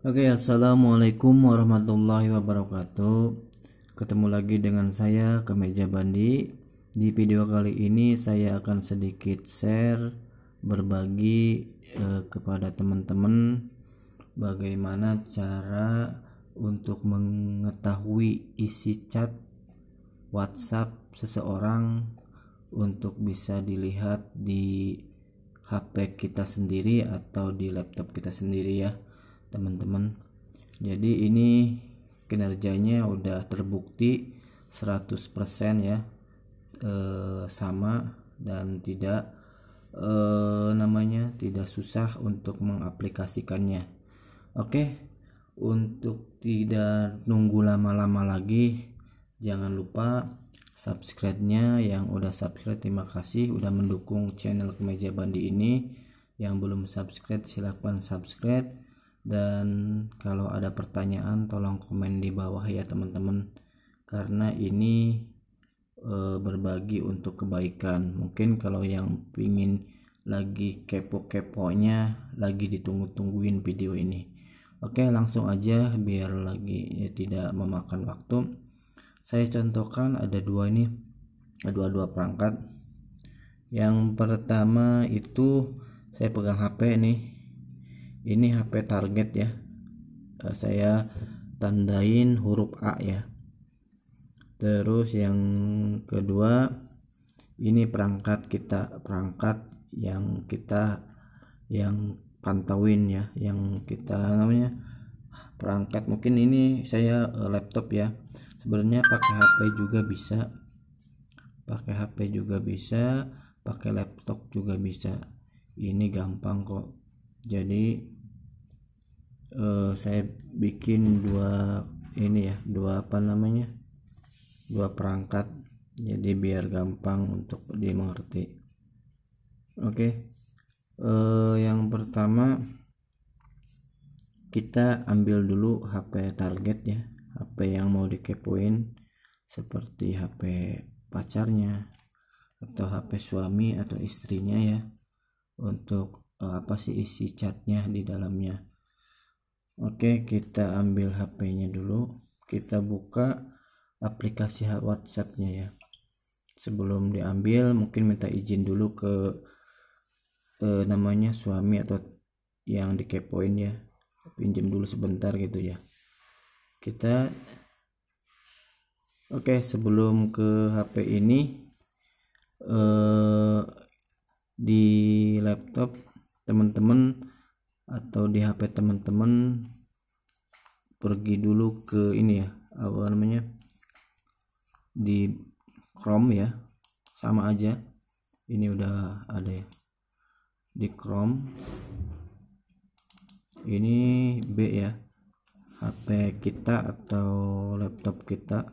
Oke, okay, assalamualaikum warahmatullahi wabarakatuh. Ketemu lagi dengan saya Kemeja Bandi. Di video kali ini saya akan sedikit share berbagi eh, kepada teman-teman bagaimana cara untuk mengetahui isi chat WhatsApp seseorang untuk bisa dilihat di HP kita sendiri atau di laptop kita sendiri ya teman-teman jadi ini kinerjanya udah terbukti 100% ya e, sama dan tidak e, namanya tidak susah untuk mengaplikasikannya oke untuk tidak nunggu lama-lama lagi jangan lupa subscribe-nya yang udah subscribe terima kasih udah mendukung channel kemeja bandi ini yang belum subscribe silahkan subscribe dan kalau ada pertanyaan tolong komen di bawah ya teman-teman karena ini e, berbagi untuk kebaikan mungkin kalau yang ingin lagi kepo-keponya lagi ditunggu-tungguin video ini oke langsung aja biar lagi ya, tidak memakan waktu saya contohkan ada dua ini dua-dua perangkat yang pertama itu saya pegang HP nih ini HP target ya eh, saya tandain huruf A ya terus yang kedua ini perangkat kita perangkat yang kita yang pantauin ya yang kita namanya perangkat mungkin ini saya eh, laptop ya sebenarnya pakai HP juga bisa pakai HP juga bisa pakai laptop juga bisa ini gampang kok jadi uh, saya bikin dua ini ya dua apa namanya dua perangkat jadi biar gampang untuk dimengerti oke okay. uh, eh, yang pertama kita ambil dulu HP target ya HP yang mau dikepoin seperti HP pacarnya atau HP suami atau istrinya ya untuk Eh, apa sih isi catnya di dalamnya oke kita ambil HP-nya dulu kita buka aplikasi WhatsApp-nya ya sebelum diambil mungkin minta izin dulu ke eh, namanya suami atau yang dikepoin ya pinjam dulu sebentar gitu ya kita oke okay, sebelum ke HP ini eh, di laptop teman-teman atau di HP teman-teman pergi dulu ke ini ya apa namanya di Chrome ya sama aja ini udah ada ya di Chrome ini B ya HP kita atau laptop kita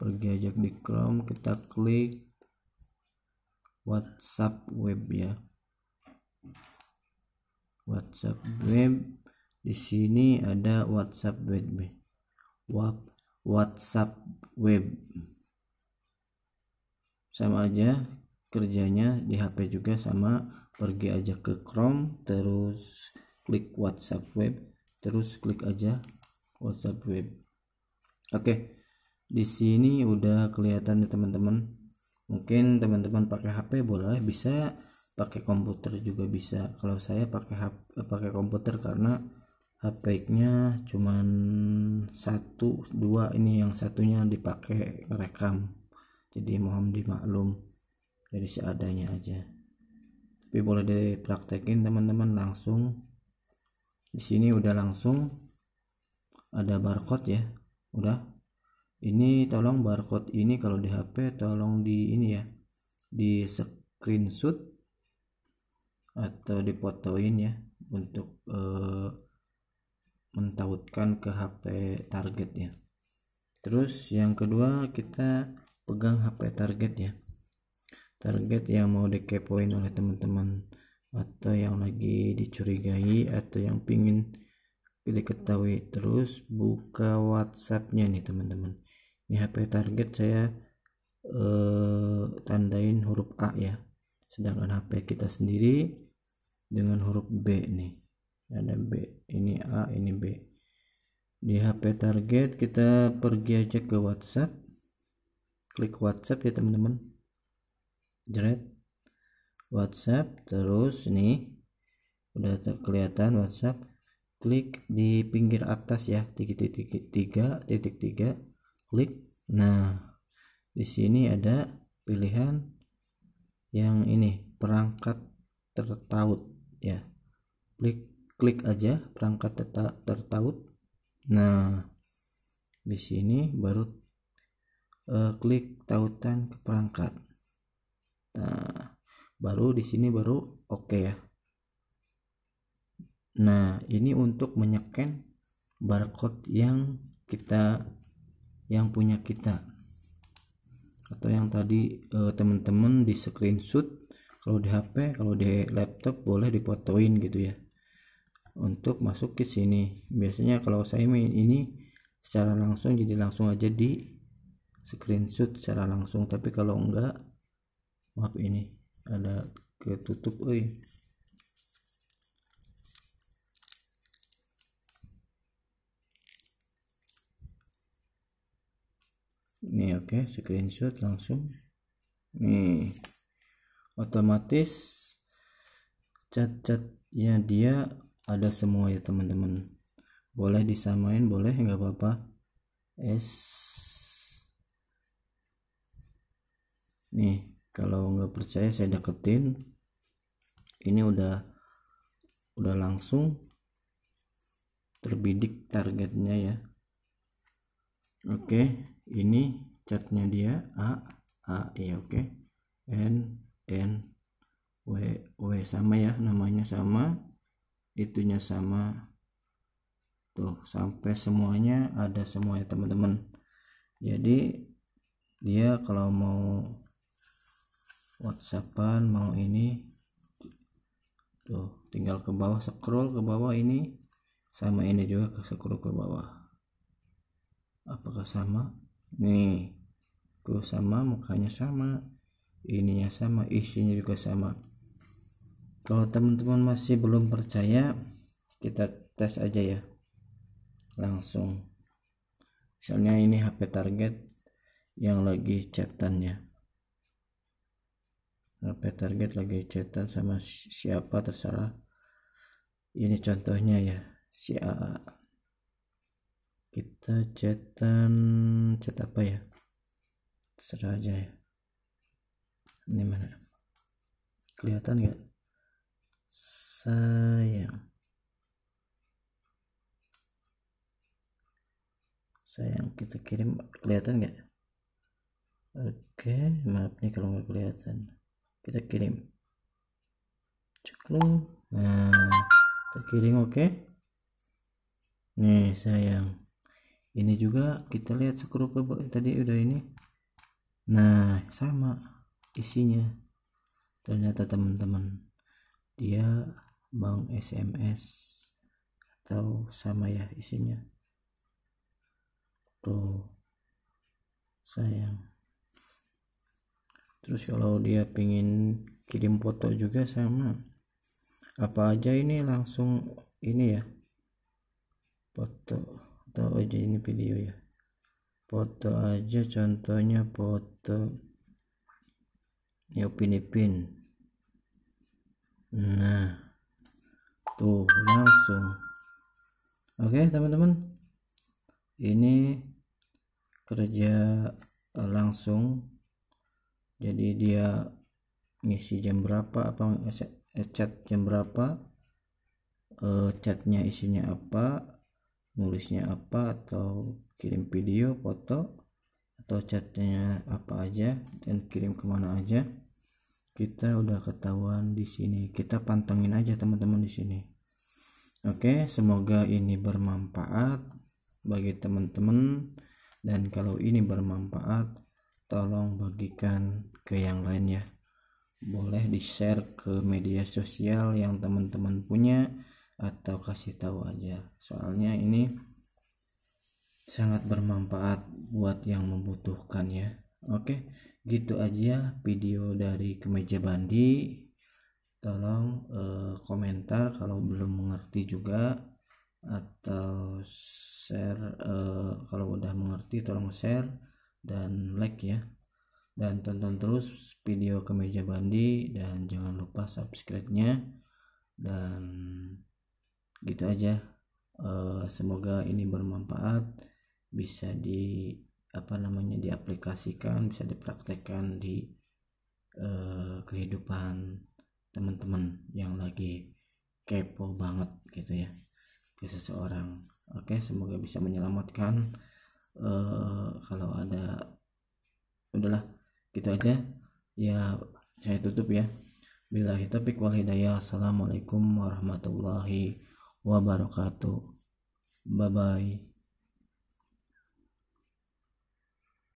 pergi aja di Chrome kita klik WhatsApp web ya WhatsApp web di sini ada WhatsApp web WhatsApp web sama aja kerjanya di HP juga sama pergi aja ke Chrome terus klik WhatsApp web terus klik aja WhatsApp web oke di sini udah kelihatan ya teman-teman mungkin teman-teman pakai HP boleh bisa pakai komputer juga bisa kalau saya pakai HP, pakai komputer karena HP-nya cuman satu dua ini yang satunya dipakai rekam jadi mohon dimaklum jadi seadanya aja tapi boleh dipraktekin teman-teman langsung di sini udah langsung ada barcode ya udah ini tolong barcode ini kalau di HP tolong di ini ya di screenshot atau dipotoin ya untuk eh, mentautkan ke HP target ya terus yang kedua kita pegang HP target ya target yang mau dikepoin oleh teman-teman atau yang lagi dicurigai atau yang pingin diketahui terus buka WhatsAppnya nih teman-teman ini HP target saya eh, tandain huruf A ya sedangkan HP kita sendiri dengan huruf B nih ada B ini A ini B di HP target kita pergi aja ke WhatsApp klik WhatsApp ya teman-teman jeret WhatsApp terus nih udah kelihatan WhatsApp klik di pinggir atas ya titik titik tiga titik tiga klik nah di sini ada pilihan yang ini perangkat tertaut ya klik klik aja perangkat tetap tertaut nah di sini baru uh, klik tautan ke perangkat nah baru di sini baru oke okay ya nah ini untuk menyeken barcode yang kita yang punya kita atau yang tadi eh, teman-teman eh, di screenshot kalau di HP kalau di laptop boleh dipotoin gitu ya untuk masuk ke sini biasanya kalau saya main ini secara langsung jadi langsung aja di screenshot secara langsung tapi kalau enggak maaf ini ada ketutup oi ini oke okay, screenshot langsung nih otomatis cat-catnya dia ada semua ya teman-teman boleh disamain boleh nggak apa-apa S nih kalau nggak percaya saya deketin ini udah udah langsung terbidik targetnya ya oke okay, ini catnya dia A A ya oke okay. N n w w sama ya namanya sama itunya sama tuh sampai semuanya ada semua ya teman-teman jadi dia kalau mau whatsappan mau ini tuh tinggal ke bawah scroll ke bawah ini sama ini juga ke scroll ke bawah apakah sama nih tuh sama mukanya sama ininya sama isinya juga sama kalau teman-teman masih belum percaya kita tes aja ya langsung misalnya ini HP target yang lagi chatan ya HP target lagi chatan sama siapa terserah ini contohnya ya si AA kita chatan chat apa ya terserah aja ya ini mana kelihatan nggak sayang sayang kita kirim kelihatan nggak oke maaf nih kalau nggak kelihatan kita kirim ceklum nah kita kirim oke nih sayang ini juga kita lihat skrup ke tadi udah ini nah sama isinya ternyata teman-teman dia bang SMS atau sama ya isinya tuh sayang terus kalau dia pingin kirim foto juga sama apa aja ini langsung ini ya foto atau aja ini video ya foto aja contohnya foto ini Upin Ipin nah tuh langsung oke okay, teman-teman ini kerja eh, langsung jadi dia ngisi jam berapa apa eh, chat jam berapa uh, chatnya isinya apa nulisnya apa atau kirim video foto atau catnya apa aja dan kirim kemana aja kita udah ketahuan di sini kita pantengin aja teman-teman di sini oke semoga ini bermanfaat bagi teman-teman dan kalau ini bermanfaat tolong bagikan ke yang lain ya boleh di share ke media sosial yang teman-teman punya atau kasih tahu aja soalnya ini sangat bermanfaat buat yang membutuhkan ya oke gitu aja video dari kemeja bandi tolong eh, komentar kalau belum mengerti juga atau share eh, kalau udah mengerti tolong share dan like ya dan tonton terus video kemeja bandi dan jangan lupa subscribe-nya dan gitu aja eh, semoga ini bermanfaat bisa di apa namanya diaplikasikan bisa dipraktekkan di eh, kehidupan teman-teman yang lagi kepo banget gitu ya ke seseorang oke semoga bisa menyelamatkan eh, kalau ada udahlah gitu aja ya saya tutup ya bila taufiq wal hidayah assalamualaikum warahmatullahi wabarakatuh bye bye